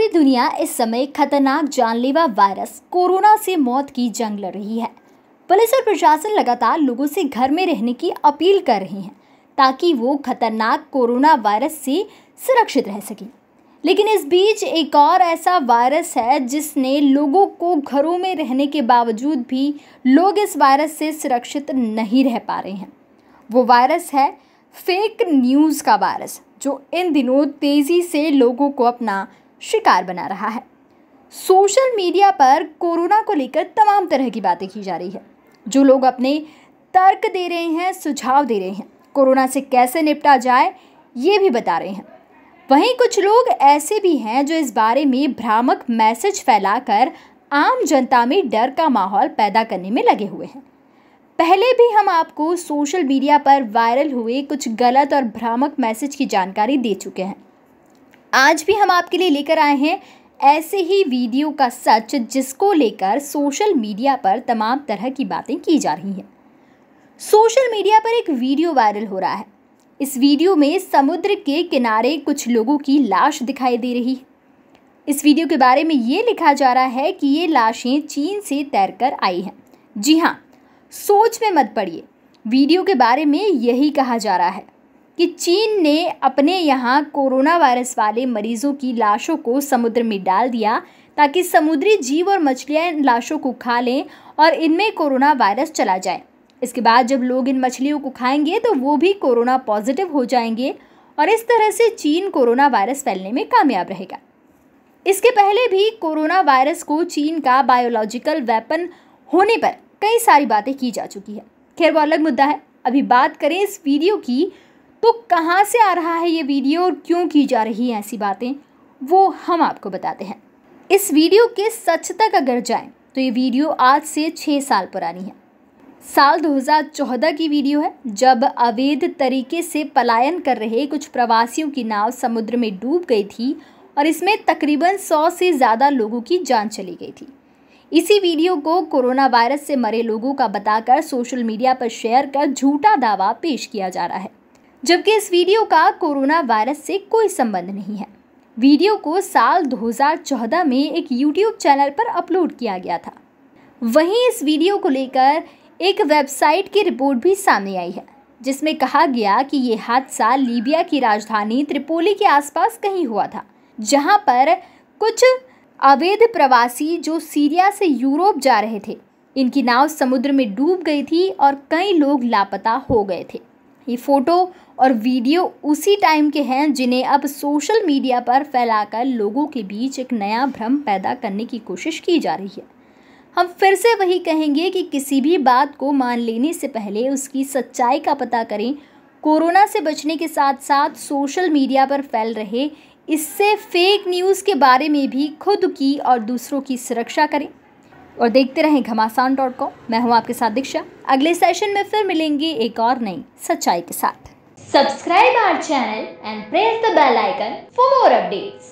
पूरी दुनिया इस समय खतरनाक जानलेवा वायरस कोरोना से मौत की जंग लड़ रही है पुलिस और प्रशासन लगातार लोगों से घर में रहने की अपील कर रहे हैं ताकि वो खतरनाक कोरोना वायरस से सुरक्षित रह सकें लेकिन इस बीच एक और ऐसा वायरस है जिसने लोगों को घरों में रहने के बावजूद भी लोग इस वायरस से सुरक्षित नहीं रह पा रहे हैं वो वायरस है फेक न्यूज़ का वायरस जो इन दिनों तेज़ी से लोगों को अपना शिकार बना रहा है सोशल मीडिया पर कोरोना को लेकर तमाम तरह की बातें की जा रही है जो लोग अपने तर्क दे रहे हैं सुझाव दे रहे हैं कोरोना से कैसे निपटा जाए ये भी बता रहे हैं वहीं कुछ लोग ऐसे भी हैं जो इस बारे में भ्रामक मैसेज फैलाकर आम जनता में डर का माहौल पैदा करने में लगे हुए हैं पहले भी हम आपको सोशल मीडिया पर वायरल हुए कुछ गलत और भ्रामक मैसेज की जानकारी दे चुके हैं आज भी हम आपके लिए लेकर आए हैं ऐसे ही वीडियो का सच जिसको लेकर सोशल मीडिया पर तमाम तरह की बातें की जा रही हैं सोशल मीडिया पर एक वीडियो वायरल हो रहा है इस वीडियो में समुद्र के किनारे कुछ लोगों की लाश दिखाई दे रही है इस वीडियो के बारे में ये लिखा जा रहा है कि ये लाशें चीन से तैरकर आई हैं जी हाँ सोच में मत पड़िए वीडियो के बारे में यही कहा जा रहा है कि चीन ने अपने यहाँ कोरोना वायरस वाले मरीजों की लाशों को समुद्र में डाल दिया ताकि समुद्री जीव और मछलियाँ इन लाशों को खा लें और इनमें कोरोना वायरस चला जाए इसके बाद जब लोग इन मछलियों को खाएंगे तो वो भी कोरोना पॉजिटिव हो जाएंगे और इस तरह से चीन कोरोना वायरस फैलने में कामयाब रहेगा इसके पहले भी कोरोना वायरस को चीन का बायोलॉजिकल वेपन होने पर कई सारी बातें की जा चुकी है खैर वो अलग मुद्दा है अभी बात करें इस वीडियो की तो कहाँ से आ रहा है ये वीडियो और क्यों की जा रही है ऐसी बातें वो हम आपको बताते हैं इस वीडियो के सच तक अगर जाएं तो ये वीडियो आज से छः साल पुरानी है साल 2014 की वीडियो है जब अवैध तरीके से पलायन कर रहे कुछ प्रवासियों की नाव समुद्र में डूब गई थी और इसमें तकरीबन 100 से ज़्यादा लोगों की जान चली गई थी इसी वीडियो को कोरोना वायरस से मरे लोगों का बताकर सोशल मीडिया पर शेयर कर झूठा दावा पेश किया जा रहा है जबकि इस वीडियो का कोरोना वायरस से कोई संबंध नहीं है वीडियो को साल 2014 में एक यूट्यूब चैनल पर अपलोड किया गया था वहीं इस वीडियो को लेकर एक वेबसाइट की रिपोर्ट भी सामने आई है जिसमें कहा गया कि ये हादसा लीबिया की राजधानी त्रिपोली के आसपास कहीं हुआ था जहां पर कुछ अवैध प्रवासी जो सीरिया से यूरोप जा रहे थे इनकी नाव समुद्र में डूब गई थी और कई लोग लापता हो गए थे ये फ़ोटो और वीडियो उसी टाइम के हैं जिन्हें अब सोशल मीडिया पर फैलाकर लोगों के बीच एक नया भ्रम पैदा करने की कोशिश की जा रही है हम फिर से वही कहेंगे कि किसी भी बात को मान लेने से पहले उसकी सच्चाई का पता करें कोरोना से बचने के साथ साथ सोशल मीडिया पर फैल रहे इससे फेक न्यूज़ के बारे में भी खुद की और दूसरों की सुरक्षा करें और देखते रहें घमासान डॉट कॉम मैं हूं आपके साथ दीक्षा अगले सेशन में फिर मिलेंगे एक और नई सच्चाई के साथ subscribe our channel and press the bell icon for more updates